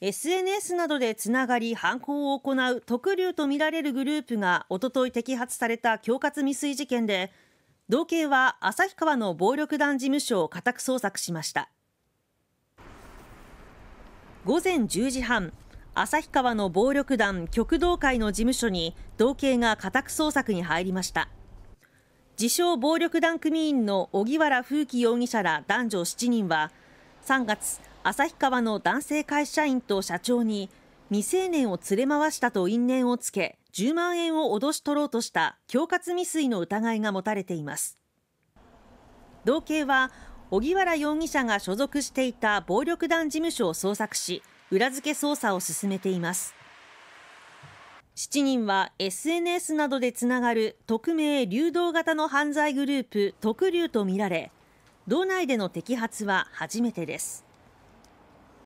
SNS などでつながり犯行を行う特流とみられるグループがおととい摘発された恐喝未遂事件で道警は旭川の暴力団事務所を家宅捜索しました午前10時半旭川の暴力団極道会の事務所に道警が家宅捜索に入りました自称暴力団組員の荻原風紀容疑者ら男女7人は3月旭川の男性会社員と社長に未成年を連れ回したと因縁をつけ10万円を脅し取ろうとした恐喝未遂の疑いが持たれています同警は荻原容疑者が所属していた暴力団事務所を捜索し裏付け捜査を進めています7人は SNS などでつながる匿名流動型の犯罪グループ特流とみられ道内での摘発は初めてです